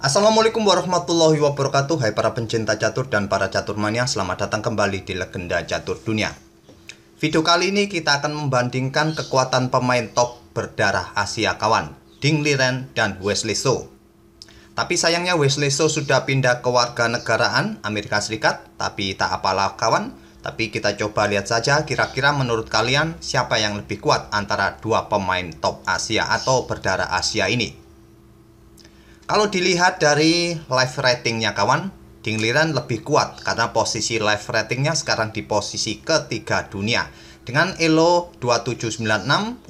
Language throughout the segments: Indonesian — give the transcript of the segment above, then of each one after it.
Assalamualaikum warahmatullahi wabarakatuh Hai para pencinta catur dan para catur mania Selamat datang kembali di Legenda Catur Dunia Video kali ini kita akan membandingkan kekuatan pemain top berdarah Asia kawan Ding Liren dan Wesley So Tapi sayangnya Wesley So sudah pindah ke warga negaraan Amerika Serikat Tapi tak apalah kawan Tapi kita coba lihat saja kira-kira menurut kalian siapa yang lebih kuat antara dua pemain top Asia atau berdarah Asia ini kalau dilihat dari live ratingnya kawan, Dingliran lebih kuat karena posisi live ratingnya sekarang di posisi ketiga dunia. Dengan Elo 2796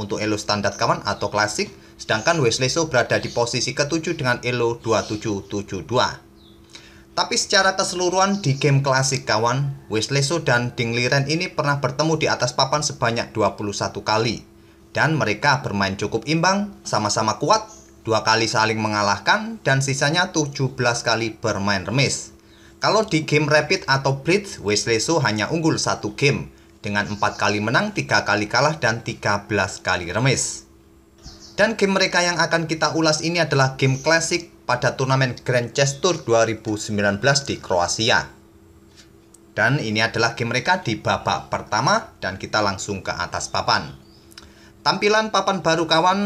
untuk Elo standar kawan atau klasik, sedangkan Wesley So berada di posisi ketujuh dengan Elo 2772. Tapi secara keseluruhan di game klasik kawan, Wesley So dan Dingliran ini pernah bertemu di atas papan sebanyak 21 kali. Dan mereka bermain cukup imbang, sama-sama kuat dua kali saling mengalahkan dan sisanya 17 kali bermain remis. Kalau di game rapid atau blitz, Wesley So hanya unggul satu game dengan 4 kali menang, tiga kali kalah dan 13 kali remis. Dan game mereka yang akan kita ulas ini adalah game klasik pada turnamen Grand Chess Tour 2019 di Kroasia. Dan ini adalah game mereka di babak pertama dan kita langsung ke atas papan. Tampilan papan baru kawan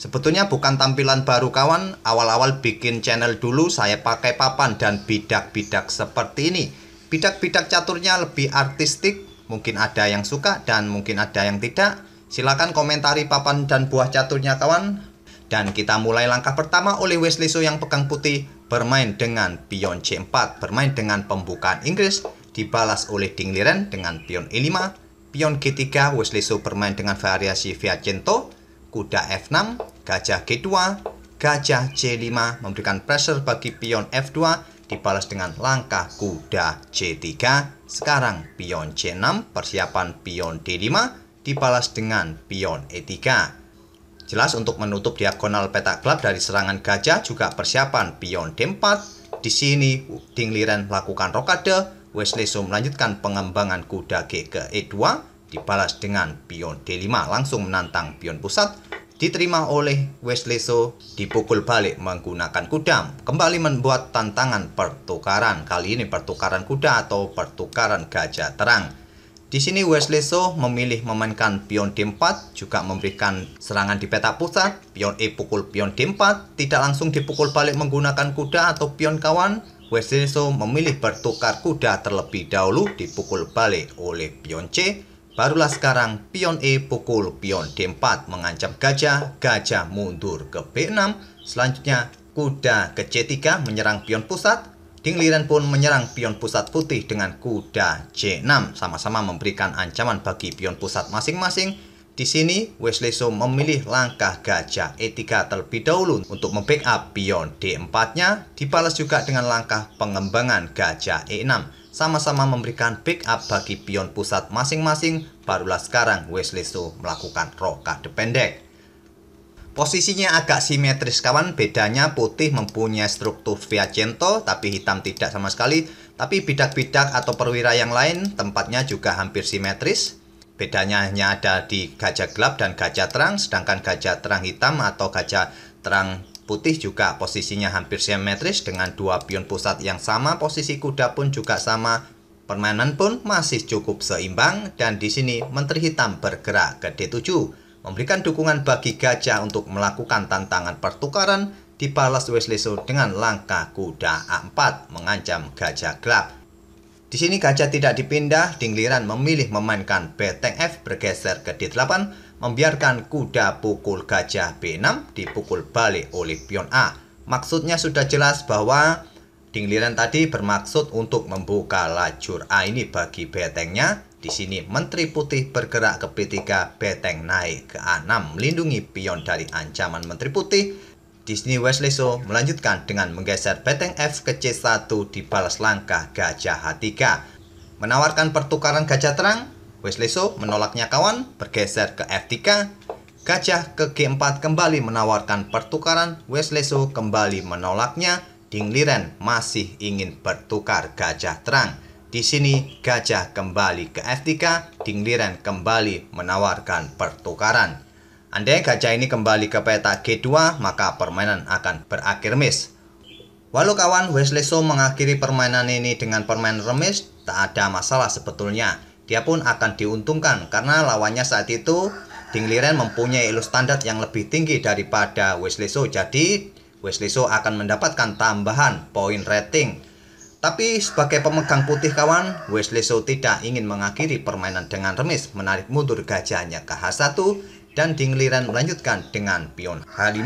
Sebetulnya bukan tampilan baru kawan, awal-awal bikin channel dulu saya pakai papan dan bidak-bidak seperti ini. Bidak-bidak caturnya lebih artistik, mungkin ada yang suka dan mungkin ada yang tidak. Silahkan komentari papan dan buah caturnya kawan. Dan kita mulai langkah pertama oleh Wesley So yang pegang putih bermain dengan pion C4, bermain dengan pembukaan Inggris, dibalas oleh Ding Liren dengan pion E5, pion G3, Wesley So bermain dengan variasi Viacento, kuda F6, gajah G2, gajah C5 memberikan pressure bagi pion F2 dibalas dengan langkah kuda C3. Sekarang pion C6, persiapan pion D5 dibalas dengan pion E3. Jelas untuk menutup diagonal petak gelap dari serangan gajah juga persiapan pion D4. Di sini Ding Liren melakukan rokade, Wesley Sum melanjutkan pengembangan kuda G ke E2, dibalas dengan pion D5 langsung menantang pion pusat diterima oleh Wesleso dipukul balik menggunakan kuda kembali membuat tantangan pertukaran kali ini pertukaran kuda atau pertukaran gajah terang di sini Wesleso memilih memainkan pion D4 juga memberikan serangan di peta pusat pion E pukul pion D4 tidak langsung dipukul balik menggunakan kuda atau pion kawan Wesleso memilih bertukar kuda terlebih dahulu dipukul balik oleh pion C Barulah sekarang pion E pukul pion D4 mengancam gajah, gajah mundur ke B6, selanjutnya kuda ke C3 menyerang pion pusat, Dingliran pun menyerang pion pusat putih dengan kuda C6, sama-sama memberikan ancaman bagi pion pusat masing-masing. Di sini, Wesley So memilih langkah gajah E3 terlebih dahulu untuk membackup pion D4-nya, dibalas juga dengan langkah pengembangan gajah E6 sama-sama memberikan pick up bagi pion pusat masing-masing, barulah sekarang Wesley So melakukan rokade pendek. Posisinya agak simetris kawan, bedanya putih mempunyai struktur Viacento tapi hitam tidak sama sekali. Tapi bidak-bidak atau perwira yang lain tempatnya juga hampir simetris. Bedanya hanya ada di gajah gelap dan gajah terang, sedangkan gajah terang hitam atau gajah terang Putih juga posisinya hampir simetris dengan dua pion pusat yang sama, posisi kuda pun juga sama. Permainan pun masih cukup seimbang dan di sini Menteri Hitam bergerak ke D7, memberikan dukungan bagi gajah untuk melakukan tantangan pertukaran di dibalas Wesley dengan langkah kuda A4 mengancam gajah gelap. Di sini gajah tidak dipindah, Dingliran memilih memainkan benteng F bergeser ke D8 membiarkan kuda pukul gajah B6 dipukul balik oleh pion A. Maksudnya sudah jelas bahwa dingliran tadi bermaksud untuk membuka lajur A ini bagi betengnya. Di sini menteri putih bergerak ke b 3 beteng naik ke A6 melindungi pion dari ancaman menteri putih. Di sini Wesley So melanjutkan dengan menggeser beteng F ke C1 dibalas langkah gajah H3. Menawarkan pertukaran gajah terang, Wesley So menolaknya kawan, bergeser ke F3. Gajah ke G4 kembali menawarkan pertukaran, Wesley So kembali menolaknya. Liren masih ingin bertukar gajah terang. Di sini gajah kembali ke F3, Liren kembali menawarkan pertukaran. Andai gajah ini kembali ke peta G2, maka permainan akan berakhir miss. Walau kawan Wesley So mengakhiri permainan ini dengan permainan remis, tak ada masalah sebetulnya dia pun akan diuntungkan karena lawannya saat itu Ding Liren mempunyai ilu standar yang lebih tinggi daripada Wesley So. Jadi Wesley So akan mendapatkan tambahan poin rating. Tapi sebagai pemegang putih kawan, Wesley So tidak ingin mengakhiri permainan dengan remis, menarik mundur gajahnya ke H1 dan Ding Liren melanjutkan dengan pion H5.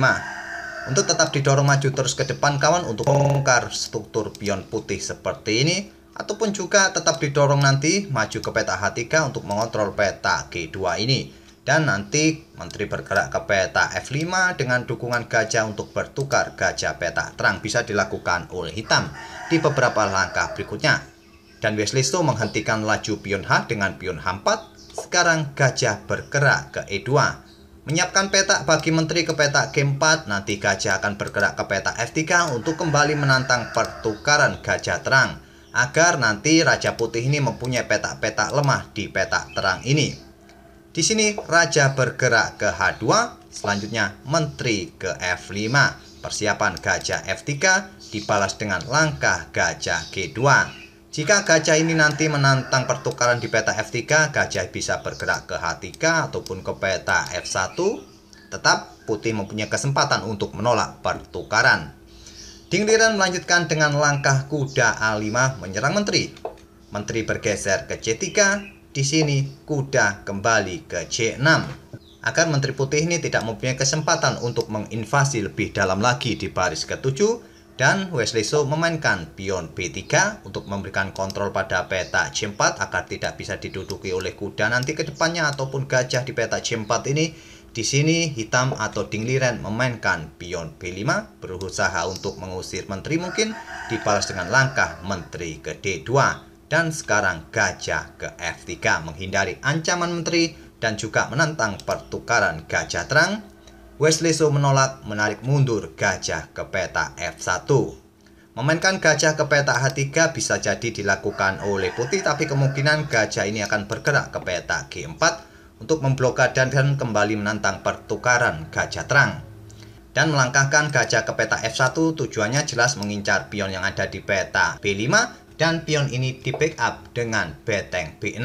Untuk tetap didorong maju terus ke depan kawan untuk mengungkar struktur pion putih seperti ini, ataupun juga tetap didorong nanti maju ke peta H3 untuk mengontrol peta G2 ini. Dan nanti menteri bergerak ke peta F5 dengan dukungan gajah untuk bertukar gajah peta terang bisa dilakukan oleh hitam di beberapa langkah berikutnya. Dan Wesley menghentikan laju pion H dengan pion H4. Sekarang gajah bergerak ke E2 menyiapkan peta bagi menteri ke peta G4, nanti gajah akan bergerak ke peta F3 untuk kembali menantang pertukaran gajah terang agar nanti Raja Putih ini mempunyai petak-petak lemah di petak terang ini. Di sini Raja bergerak ke H2, selanjutnya Menteri ke F5. Persiapan gajah F3 dibalas dengan langkah gajah G2. Jika gajah ini nanti menantang pertukaran di peta F3, gajah bisa bergerak ke H3 ataupun ke peta F1. Tetap putih mempunyai kesempatan untuk menolak pertukaran. Dingliran melanjutkan dengan langkah kuda A5 menyerang menteri. Menteri bergeser ke C3, di sini kuda kembali ke C6. Agar Menteri Putih ini tidak mempunyai kesempatan untuk menginvasi lebih dalam lagi di baris ke-7, dan Wesley So memainkan pion B3 untuk memberikan kontrol pada peta C4 agar tidak bisa diduduki oleh kuda nanti ke depannya ataupun gajah di peta C4 ini di sini hitam atau Dingliren memainkan pion B5 berusaha untuk mengusir menteri mungkin dibalas dengan langkah menteri ke D2 dan sekarang gajah ke F3 menghindari ancaman menteri dan juga menantang pertukaran gajah terang. Wesley So menolak menarik mundur gajah ke peta F1. Memainkan gajah ke peta H3 bisa jadi dilakukan oleh putih tapi kemungkinan gajah ini akan bergerak ke peta G4 untuk memblokade dan kembali menantang pertukaran gajah terang. Dan melangkahkan gajah ke peta F1 tujuannya jelas mengincar pion yang ada di peta B5 dan pion ini di backup dengan beteng B6.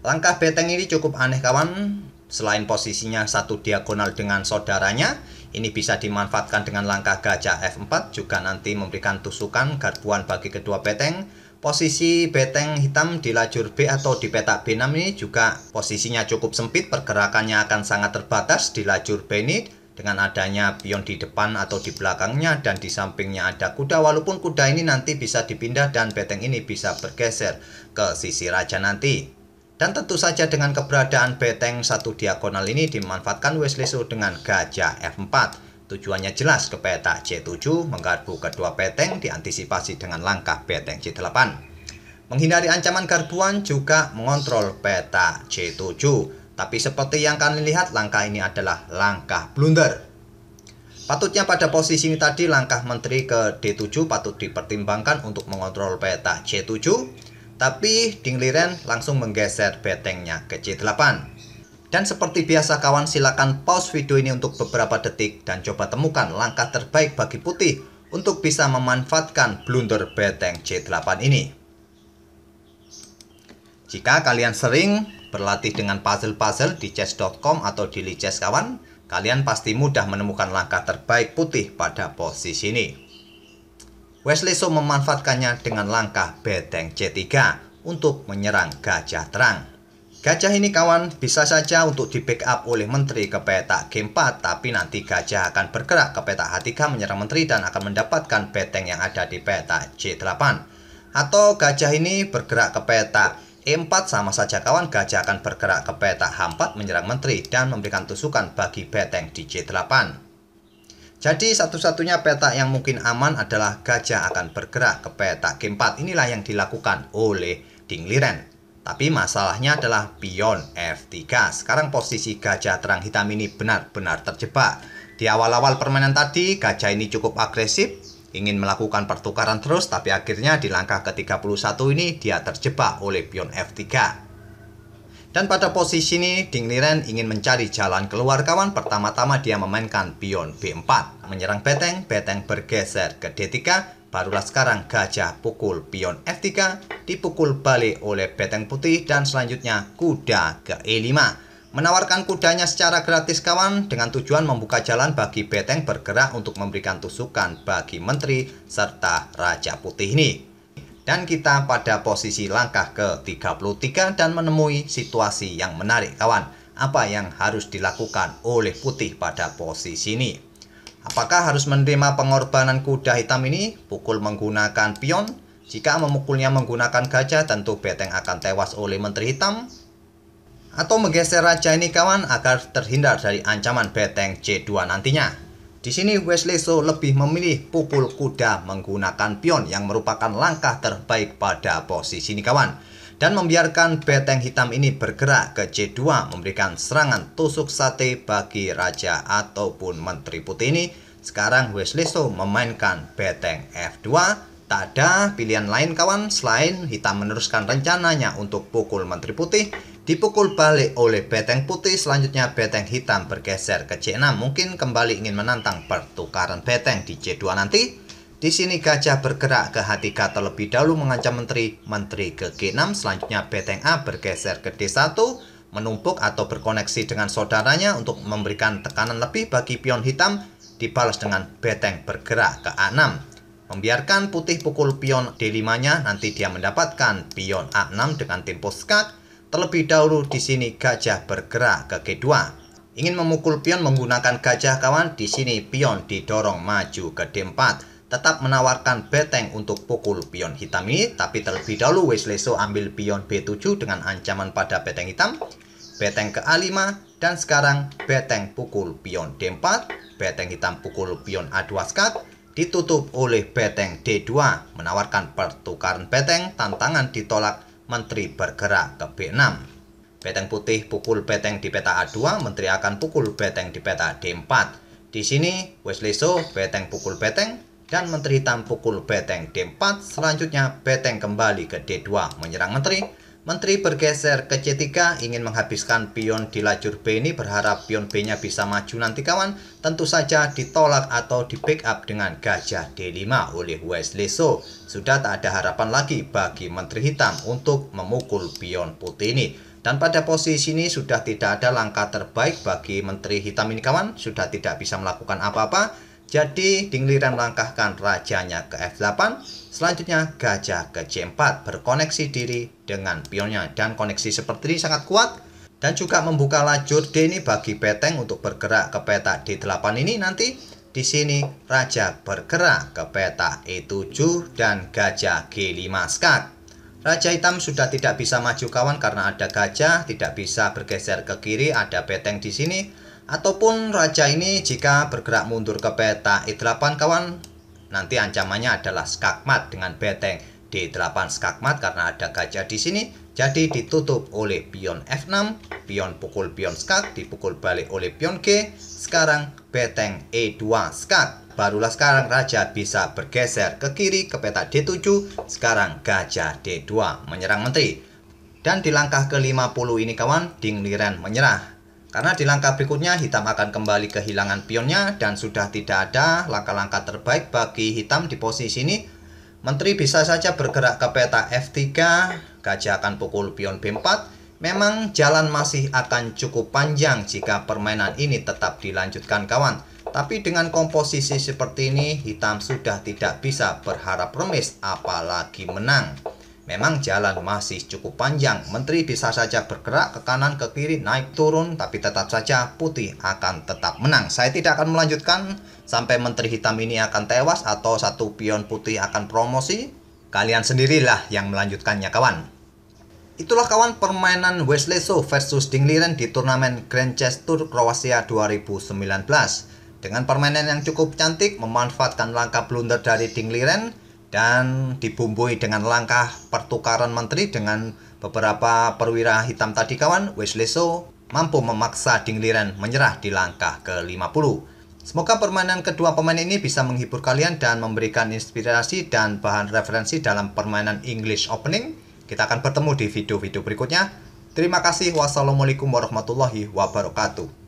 Langkah beteng ini cukup aneh kawan, selain posisinya satu diagonal dengan saudaranya, ini bisa dimanfaatkan dengan langkah gajah F4 juga nanti memberikan tusukan gaduan bagi kedua beteng Posisi beteng hitam di lajur B atau di petak B6 ini juga posisinya cukup sempit, pergerakannya akan sangat terbatas di lajur B ini dengan adanya pion di depan atau di belakangnya dan di sampingnya ada kuda walaupun kuda ini nanti bisa dipindah dan beteng ini bisa bergeser ke sisi raja nanti. Dan tentu saja dengan keberadaan beteng satu diagonal ini dimanfaatkan Wesley Su dengan gajah F4. Tujuannya jelas ke peta C7 menggarpu kedua peteng diantisipasi dengan langkah peteng C8. Menghindari ancaman garpuan juga mengontrol peta C7. Tapi seperti yang kalian lihat langkah ini adalah langkah blunder. Patutnya pada posisi ini tadi langkah menteri ke D7 patut dipertimbangkan untuk mengontrol peta C7. Tapi Liren langsung menggeser petengnya ke C8. Dan seperti biasa kawan silakan pause video ini untuk beberapa detik dan coba temukan langkah terbaik bagi putih untuk bisa memanfaatkan blunder beteng C8 ini. Jika kalian sering berlatih dengan puzzle-puzzle di chess.com atau di lichess kawan, kalian pasti mudah menemukan langkah terbaik putih pada posisi ini. Wesley So memanfaatkannya dengan langkah beteng C3 untuk menyerang gajah terang. Gajah ini kawan bisa saja untuk di backup oleh menteri ke peta G4 tapi nanti gajah akan bergerak ke peta H3 menyerang menteri dan akan mendapatkan beteng yang ada di peta C8 atau gajah ini bergerak ke peta E4 sama saja kawan gajah akan bergerak ke peta H4 menyerang menteri dan memberikan tusukan bagi beteng di C8 jadi satu-satunya peta yang mungkin aman adalah gajah akan bergerak ke peta G4 inilah yang dilakukan oleh Ding Liren tapi masalahnya adalah Pion F3. Sekarang posisi gajah terang hitam ini benar-benar terjebak. Di awal-awal permainan tadi, gajah ini cukup agresif, ingin melakukan pertukaran terus, tapi akhirnya di langkah ke-31 ini dia terjebak oleh Pion F3. Dan pada posisi ini, Ding Liren ingin mencari jalan keluar kawan. Pertama-tama dia memainkan Pion B4. Menyerang Beteng, Beteng bergeser ke D3, Barulah sekarang gajah pukul pion F3, dipukul balik oleh beteng putih dan selanjutnya kuda ke E5. Menawarkan kudanya secara gratis kawan dengan tujuan membuka jalan bagi beteng bergerak untuk memberikan tusukan bagi menteri serta raja putih ini. Dan kita pada posisi langkah ke 33 dan menemui situasi yang menarik kawan. Apa yang harus dilakukan oleh putih pada posisi ini? Apakah harus menerima pengorbanan kuda hitam ini? Pukul menggunakan pion. Jika memukulnya menggunakan gajah, tentu beteng akan tewas oleh menteri hitam. Atau menggeser raja ini kawan agar terhindar dari ancaman beteng C2 nantinya. Di sini Wesley So lebih memilih pukul kuda menggunakan pion yang merupakan langkah terbaik pada posisi ini kawan dan membiarkan beteng hitam ini bergerak ke C2 memberikan serangan tusuk sate bagi raja ataupun menteri putih ini. Sekarang Wesleyso memainkan beteng F2. Tak ada pilihan lain kawan selain hitam meneruskan rencananya untuk pukul menteri putih. Dipukul balik oleh beteng putih selanjutnya beteng hitam bergeser ke C6 mungkin kembali ingin menantang pertukaran beteng di C2 nanti. Di sini gajah bergerak ke hati 3 terlebih dahulu mengancam menteri, menteri ke G6, selanjutnya Beteng A bergeser ke D1, menumpuk atau berkoneksi dengan saudaranya untuk memberikan tekanan lebih bagi pion hitam, dibalas dengan Beteng bergerak ke A6. Membiarkan putih pukul pion D5-nya, nanti dia mendapatkan pion A6 dengan tempo skak. Terlebih dahulu di sini gajah bergerak ke G2. Ingin memukul pion menggunakan gajah kawan, di sini pion didorong maju ke D4 tetap menawarkan beteng untuk pukul pion hitam ini, tapi terlebih dahulu Wesleso ambil pion B7 dengan ancaman pada beteng hitam, beteng ke A5, dan sekarang beteng pukul pion D4, beteng hitam pukul pion A2 skat, ditutup oleh beteng D2, menawarkan pertukaran beteng, tantangan ditolak, menteri bergerak ke B6. Beteng putih pukul beteng di peta A2, menteri akan pukul beteng di peta D4. Di sini, Wesley So beteng pukul beteng, dan menteri hitam pukul beteng D4, selanjutnya beteng kembali ke D2 menyerang menteri. Menteri bergeser ke C3 ingin menghabiskan pion di lajur B ini berharap pion B-nya bisa maju nanti kawan. Tentu saja ditolak atau di backup dengan gajah D5 oleh Wesley So. Sudah tak ada harapan lagi bagi menteri hitam untuk memukul pion putih ini. Dan pada posisi ini sudah tidak ada langkah terbaik bagi menteri hitam ini kawan. Sudah tidak bisa melakukan apa-apa jadi dingliran langkahkan rajanya ke F8, selanjutnya gajah ke C4 berkoneksi diri dengan pionnya dan koneksi seperti ini sangat kuat dan juga membuka lajur D ini bagi peteng untuk bergerak ke peta D8 ini nanti di sini raja bergerak ke peta E7 dan gajah G5 skak. Raja hitam sudah tidak bisa maju kawan karena ada gajah, tidak bisa bergeser ke kiri, ada peteng di sini ataupun raja ini jika bergerak mundur ke peta E8 kawan nanti ancamannya adalah skakmat dengan beteng D8 skakmat karena ada gajah di sini jadi ditutup oleh pion F6 pion pukul pion skak dipukul balik oleh pion G sekarang beteng E2 skak barulah sekarang raja bisa bergeser ke kiri ke peta D7 sekarang gajah D2 menyerang menteri dan di langkah ke-50 ini kawan Ding Liren menyerah karena di langkah berikutnya hitam akan kembali kehilangan pionnya dan sudah tidak ada langkah-langkah terbaik bagi hitam di posisi ini. Menteri bisa saja bergerak ke peta F3, gajah akan pukul pion B4. Memang jalan masih akan cukup panjang jika permainan ini tetap dilanjutkan kawan. Tapi dengan komposisi seperti ini, hitam sudah tidak bisa berharap remis apalagi menang. Memang jalan masih cukup panjang, menteri bisa saja bergerak ke kanan ke kiri, naik turun, tapi tetap saja putih akan tetap menang. Saya tidak akan melanjutkan sampai menteri hitam ini akan tewas atau satu pion putih akan promosi. Kalian sendirilah yang melanjutkannya kawan. Itulah kawan permainan Wesley So versus Dingliren di turnamen Grand Chess Tour Kroasia 2019. Dengan permainan yang cukup cantik, memanfaatkan langkah blunder dari Dingliren, dan dibumbui dengan langkah pertukaran menteri dengan beberapa perwira hitam tadi kawan, Wesley So mampu memaksa Liren menyerah di langkah ke-50. Semoga permainan kedua pemain ini bisa menghibur kalian dan memberikan inspirasi dan bahan referensi dalam permainan English Opening. Kita akan bertemu di video-video berikutnya. Terima kasih. Wassalamualaikum warahmatullahi wabarakatuh.